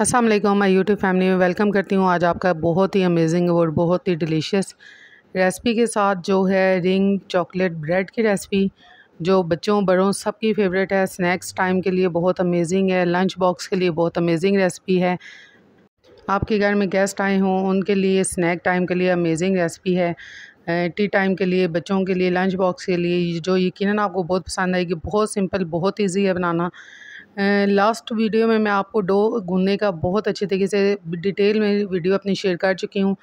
असल माई मैं YouTube family में वेलकम करती हूँ आज आपका बहुत ही अमेजिंग और बहुत ही डिलीशियस रेसिपी के साथ जो है रिंग चॉकलेट ब्रेड की रेसिपी जो बच्चों बड़ों सबकी फेवरेट है स्नैक्स टाइम के लिए बहुत अमेजिंग है लंच बॉक्स के लिए बहुत अमेजिंग रेसिपी है आपके घर में गेस्ट आए हों उनके लिए स्नैक टाइम के लिए अमेजिंग रेसिपी है टी टाइम के लिए बच्चों के लिए लंच बॉक्स के लिए जो यकीन आपको बहुत पसंद आएगी बहुत सिंपल बहुत ईजी है बनाना लास्ट वीडियो में मैं आपको डो गूंदने का बहुत अच्छे तरीके से डिटेल में वीडियो अपनी शेयर कर चुकी हूँ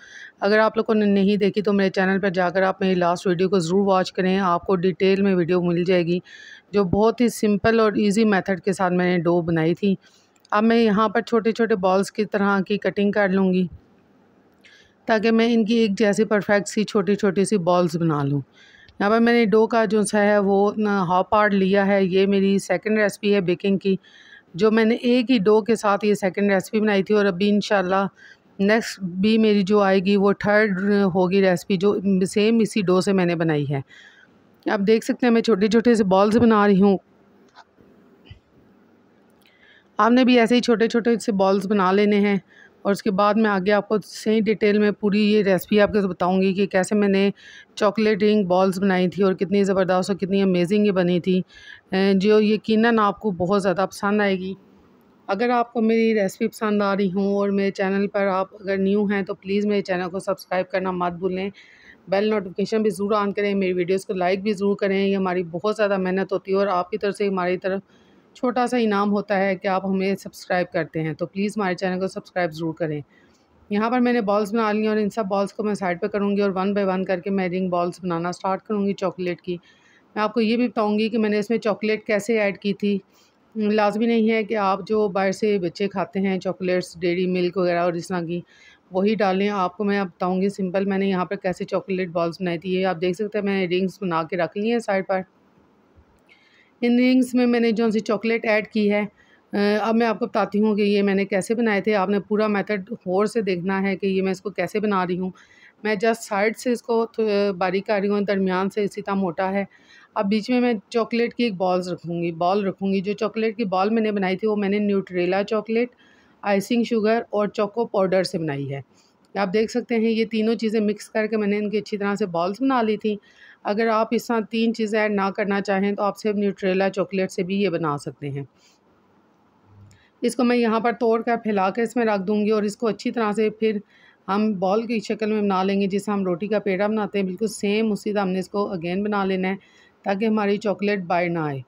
अगर आप लोगों ने नहीं देखी तो मेरे चैनल पर जाकर आप मेरी लास्ट वीडियो को ज़रूर वॉच करें आपको डिटेल में वीडियो मिल जाएगी जो बहुत ही सिंपल और ईजी मेथड के साथ मैंने डो बनाई थी अब मैं यहाँ पर छोटे छोटे बॉल्स की तरह की कटिंग कर लूँगी ताकि मैं इनकी एक जैसी परफेक्ट सी छोटी छोटी सी बॉल्स बना लूँ यहाँ पर मैंने डो का जो सा है वो हाफ आर्ट लिया है ये मेरी सेकंड रेसिपी है बेकिंग की जो मैंने एक ही डो के साथ ये सेकंड रेसिपी बनाई थी और अभी इन नेक्स्ट भी मेरी जो आएगी वो थर्ड होगी रेसिपी जो सेम इसी डो से मैंने बनाई है आप देख सकते हैं मैं छोटे छोटे से बॉल्स बना रही हूँ आपने भी ऐसे ही छोटे छोटे से बॉल्स बना लेने हैं और उसके बाद मैं आगे आपको सही डिटेल में पूरी ये रेसिपी आपके तो बताऊंगी कि कैसे मैंने चॉकलेट रिंग बॉल्स बनाई थी और कितनी ज़बरदस्त और कितनी अमेजिंग ये बनी थी जो यकीन आपको बहुत ज़्यादा पसंद आएगी अगर आपको मेरी रेसिपी पसंद आ रही हूँ और मेरे चैनल पर आप अगर न्यू हैं तो प्लीज़ मेरे चैनल को सब्सक्राइब करना मत भूलें बेल नोटिफिकेशन भी ज़रूर ऑन करें मेरी वीडियोस को लाइक भी ज़रूर करें ये हमारी बहुत ज़्यादा मेहनत होती है और आपकी तरफ से हमारी तरफ छोटा सा इनाम होता है कि आप हमें सब्सक्राइब करते हैं तो प्लीज़ हमारे चैनल को सब्सक्राइब ज़रूर करें यहाँ पर मैंने बॉल्स बना ली और इन सब बॉल्स को मैं साइड पे करूँगी और वन बाय वन करके मैं रिंग बॉल्स बनाना स्टार्ट करूँगी चॉकलेट की मैं आपको ये भी बताऊँगी कि मैंने इसमें चॉकलेट कैसे ऐड की थी लाजमी नहीं है कि आप जो बाहर से बच्चे खाते हैं चॉकलेट्स डेरी मिल्क वगैरह और इस तरह की वही डालें आपको मैं बताऊँगी सिंपल मैंने यहाँ पर कैसे चॉकलेट बॉल्स बनाई थी ये आप देख सकते हैं मैंने रिंग्स बना के रख ली हैं साइड पर इन रिंग्स में मैंने जो सी चॉकलेट ऐड की है अब मैं आपको बताती हूँ कि ये मैंने कैसे बनाए थे आपने पूरा मेथड गौर से देखना है कि ये मैं इसको कैसे बना रही हूँ मैं जस्ट साइड से इसको बारीक कर रही हूँ दरमियान से इसी तरह मोटा है अब बीच में मैं चॉकलेट की एक बॉल्स रखूँगी बॉल रखूँगी जो चॉकलेट की बॉल मैंने बनाई थी वो मैंने न्यूट्रेला चॉकलेट आइसिंग शुगर और चोको पाउडर से बनाई है आप देख सकते हैं ये तीनों चीज़ें मिक्स करके मैंने इनकी अच्छी तरह से बॉल्स बना ली थी अगर आप इस तरह तीन चीज़ें ऐड ना करना चाहें तो आप सिर्फ न्यूट्रेला चॉकलेट से भी ये बना सकते हैं इसको मैं यहाँ पर तोड़ कर फैला कर इसमें रख दूँगी और इसको अच्छी तरह से फिर हम बॉल की शक्ल में बना लेंगे जिसे हम रोटी का पेड़ा बनाते हैं बिल्कुल सेम उसी तरह हमने इसको अगेन बना लेना है ताकि हमारी चॉकलेट बाहर ना आए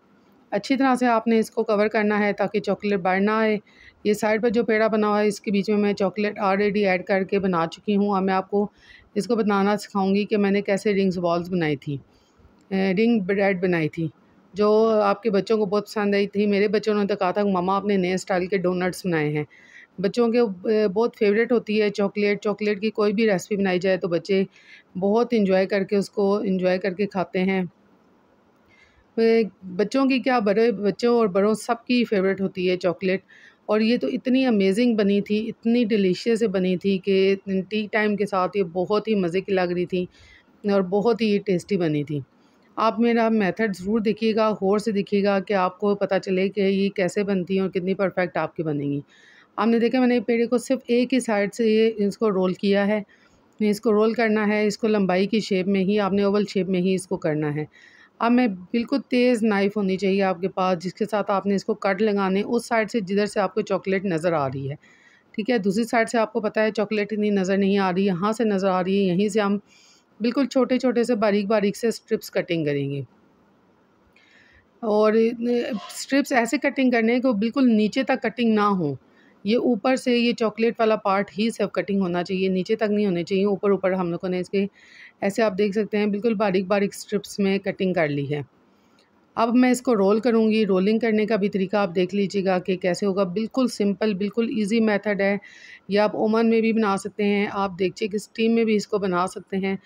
अच्छी तरह से आपने इसको कवर करना है ताकि चॉकलेट बाहर ना आए ये साइड पर जो पेड़ा बना हुआ है इसके बीच में मैं चॉकलेट ऑलरेडी ऐड करके बना चुकी हूँ और मैं आपको इसको बताना सिखाऊंगी कि मैंने कैसे रिंग्स बॉल्स बनाई थी रिंग ब्रेड बनाई थी जो आपके बच्चों को बहुत पसंद आई थी मेरे बच्चों ने तो कहा था ममा आपने नए स्टाइल के डोनट्स बनाए हैं बच्चों के बहुत फेवरेट होती है चॉकलेट चॉकलेट की कोई भी रेसिपी बनाई जाए तो बच्चे बहुत इंजॉय करके उसको इंजॉय करके खाते हैं बच्चों की क्या बड़े बच्चों और बड़ों सब की फेवरेट होती है चॉकलेट और ये तो इतनी अमेजिंग बनी थी इतनी डिलीशियस बनी थी कि टी टाइम के साथ ये बहुत ही मज़े की लग रही थी और बहुत ही टेस्टी बनी थी आप मेरा मेथड ज़रूर देखिएगा गौर से देखिएगा कि आपको पता चले कि ये कैसे बनती हैं और कितनी परफेक्ट आपकी बनेंगी आपने देखा मैंने पेड़े को सिर्फ एक ही साइड से ये इसको रोल किया है इसको रोल करना है इसको लंबाई की शेप में ही आपने ओवल शेप में ही इसको करना है अब मैं बिल्कुल तेज़ नाइफ़ होनी चाहिए आपके पास जिसके साथ आपने इसको कट लगाने उस साइड से जिधर से आपको चॉकलेट नज़र आ रही है ठीक है दूसरी साइड से आपको पता है चॉकलेट इतनी नज़र नहीं आ रही यहाँ से नज़र आ रही है यहीं से हम बिल्कुल छोटे छोटे से बारीक बारीक से स्ट्रिप्स कटिंग करेंगे और स्ट्रिप्स ऐसे कटिंग करने को बिल्कुल नीचे तक कटिंग ना हो ये ऊपर से ये चॉकलेट वाला पार्ट ही सिर्फ कटिंग होना चाहिए नीचे तक नहीं होने चाहिए ऊपर ऊपर हम लोगों ने इसके ऐसे आप देख सकते हैं बिल्कुल बारीक बारीक स्ट्रिप्स में कटिंग कर ली है अब मैं इसको रोल करूँगी रोलिंग करने का भी तरीका आप देख लीजिएगा कि कैसे होगा बिल्कुल सिंपल बिल्कुल ईजी मैथड है यह आप ओवन में भी बना सकते हैं आप देखिए कि स्टीम में भी इसको बना सकते हैं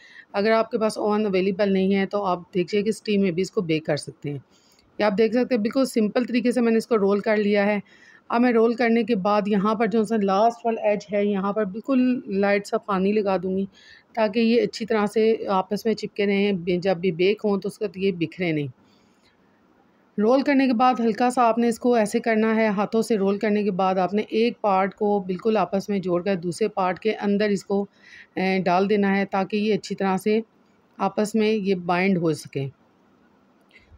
अगर आपके पास ओवन अवेलेबल नहीं है तो आप देखिए कि स्टीम में भी इसको बेक कर सकते हैं ये आप देख सकते हैं बिल्कुल सिंपल तरीके से मैंने इसको रोल कर लिया है अब मैं रोल करने के बाद यहाँ पर जो सा लास्ट वाला एज है यहाँ पर बिल्कुल लाइट सा पानी लगा दूँगी ताकि ये अच्छी तरह से आपस में चिपके रहें जब भी बेक हों तो उसका तो ये बिखरे नहीं रोल करने के बाद हल्का सा आपने इसको ऐसे करना है हाथों से रोल करने के बाद आपने एक पार्ट को बिल्कुल आपस में जोड़कर दूसरे पार्ट के अंदर इसको डाल देना है ताकि ये अच्छी तरह से आपस में ये बाइंड हो सके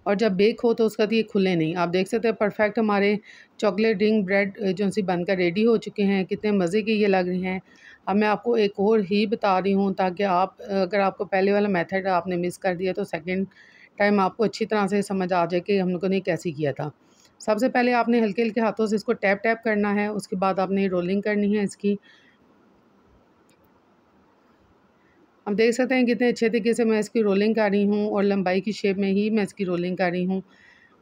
और जब बेक हो तो उसका तो ये खुले नहीं आप देख सकते हैं परफेक्ट हमारे चॉकलेट रिंग ब्रेड जो सी बनकर रेडी हो चुके हैं कितने मज़े के ये लग रहे हैं अब मैं आपको एक और ही बता रही हूँ ताकि आप अगर आपको पहले वाला मेथड आपने मिस कर दिया तो सेकंड टाइम आपको अच्छी तरह से समझ आ जाए कि हम लोगों ने कैसे किया था सबसे पहले आपने हल्के हल्के हाथों से इसको टैप टैप करना है उसके बाद आपने रोलिंग करनी है इसकी अब देख सकते हैं कितने अच्छे तरीके से मैं इसकी रोलिंग कर रही हूँ और लंबाई की शेप में ही मैं इसकी रोलिंग कर रही हूँ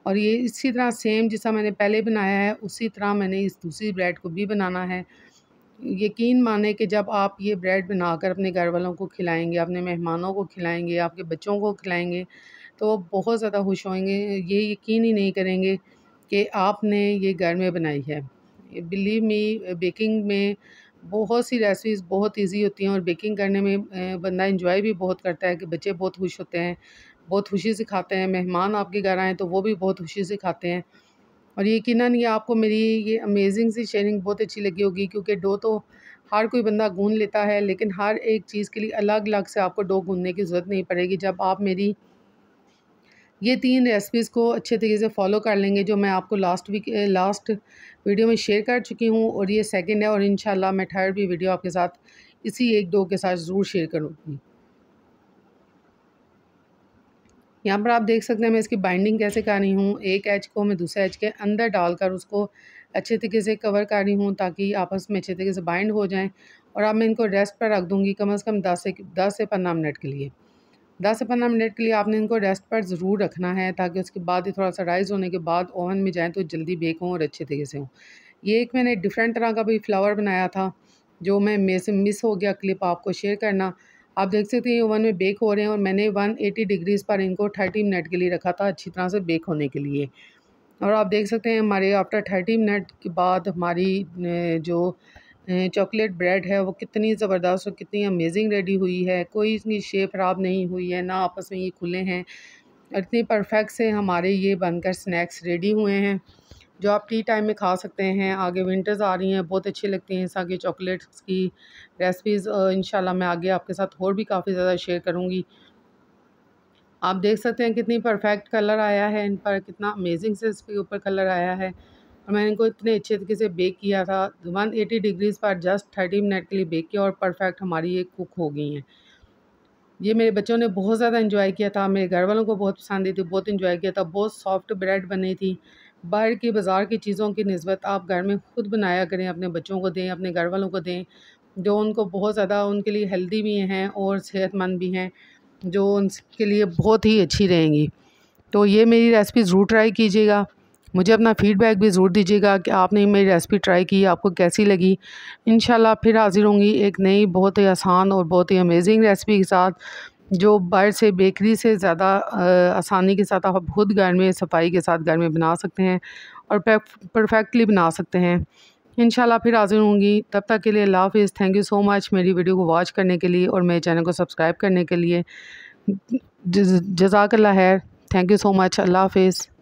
और ये इसी तरह सेम जैसा मैंने पहले बनाया है उसी तरह मैंने इस दूसरी ब्रेड को भी बनाना है यकीन माने कि जब आप ये ब्रेड बनाकर अपने घर वालों को खिलाएंगे अपने मेहमानों को खिलाएंगे आपके बच्चों को खिलाएंगे तो वो बहुत ज़्यादा खुश होंगे ये यकीन ही नहीं करेंगे कि आपने ये घर में बनाई है बिलीव मी बेकिंग में बहुत सी रेसिपीज़ बहुत इजी होती हैं और बेकिंग करने में बंदा इंजॉय भी बहुत करता है कि बच्चे बहुत खुश होते हैं बहुत खुशी से खाते हैं मेहमान आपके घर आएँ तो वो भी बहुत खुशी से खाते हैं और यकीन ये आपको मेरी ये अमेजिंग सी शेयरिंग बहुत अच्छी लगी होगी क्योंकि डो तो हर कोई बंदा गून लेता है लेकिन हर एक चीज़ के लिए अलग अलग से आपको डो गूनने की ज़रूरत नहीं पड़ेगी जब आप मेरी ये तीन रेसिपीज़ को अच्छे तरीके से फॉलो कर लेंगे जो मैं आपको लास्ट वीक लास्ट वीडियो में शेयर कर चुकी हूँ और ये सेकंड है और इन मैं थर्ड भी वीडियो आपके साथ इसी एक दो के साथ ज़रूर शेयर करूँगी यहाँ पर आप देख सकते हैं मैं इसकी बाइंडिंग कैसे कर रही हूँ एक एच को मैं दूसरे एच के अंदर डालकर उसको अच्छे तरीके से कवर कर रही हूँ ताकि आपस में अच्छे तरीके से बाइंड हो जाएँ और अब मैं इनको रेस्ट पर रख दूँगी कम अज़ कम दस से दस से पंद्रह मिनट के लिए दस से पंद्रह मिनट के लिए आपने इनको रेस्ट पर ज़रूर रखना है ताकि उसके बाद ही थोड़ा सा राइज़ होने के बाद ओवन में जाएँ तो जल्दी बेक हों और अच्छे तरीके से हों ये एक मैंने डिफरेंट तरह का भी फ्लावर बनाया था जो मैं मेरे से मिस हो गया क्लिप आपको शेयर करना आप देख सकते हैं ओवन में बेक हो रहे हैं और मैंने 180 डिग्रीज़ पर इनको 30 मिनट के लिए रखा था अच्छी तरह से बेक होने के लिए और आप देख सकते हैं हमारे आफ्टर 30 मिनट के बाद हमारी जो चॉकलेट ब्रेड है वो कितनी ज़बरदस्त और कितनी अमेजिंग रेडी हुई है कोई इसकी शेप ख़राब नहीं हुई है ना आपस में ये खुले हैं और इतनी परफेक्ट से हमारे ये बनकर स्नैक्स रेडी हुए हैं जो आप टी टाइम में खा सकते हैं आगे विंटर्स आ रही हैं बहुत अच्छी लगती हैं इस आगे चॉकलेट्स की रेसिपीज़ इन मैं आगे आपके साथ और भी काफ़ी ज़्यादा शेयर करूँगी आप देख सकते हैं कितनी परफेक्ट कलर आया है इन पर कितना अमेजिंग से इसके ऊपर कलर आया है और मैंने इनको इतने अच्छे तरीके से बेक किया था 180 डिग्रीज़ पर जस्ट 30 मिनट के लिए बेक किया और परफेक्ट हमारी ये कुक हो गई हैं ये मेरे बच्चों ने बहुत ज़्यादा इंजॉय किया था मेरे घर वालों को बहुत पसंद आई थी बहुत इंजॉय किया था बहुत सॉफ्ट ब्रेड बनी थी बाहर की बाज़ार की चीज़ों की नस्बत आप घर में ख़ुद बनाया करें अपने बच्चों को दें अपने घर वालों को दें जो उनको बहुत ज़्यादा उनके लिए हेल्दी भी हैं और सेहतमंद भी हैं जो उनके लिए बहुत ही अच्छी रहेंगी तो ये मेरी रेसिपी ज़रूर ट्राई कीजिएगा मुझे अपना फ़ीडबैक भी ज़रूर दीजिएगा कि आपने मेरी रेसिपी ट्राई की आपको कैसी लगी इन फिर हाज़िर होंगी एक नई बहुत ही आसान और बहुत ही अमेजिंग रेसिपी के साथ जो बाहर से बेकरी से ज़्यादा आसानी के साथ आप खुद घर में सफाई के साथ घर में बना सकते हैं और परफेक्टली बना सकते हैं इन फिर हाजिर होंगी तब तक के लिए अल्लाह हाफिज़ थैंक यू सो मच मेरी वीडियो को वॉच करने के लिए और मेरे चैनल को सब्सक्राइब करने के लिए जजाकल्ला है थैंक यू सो मच अल्लाह हाफिज़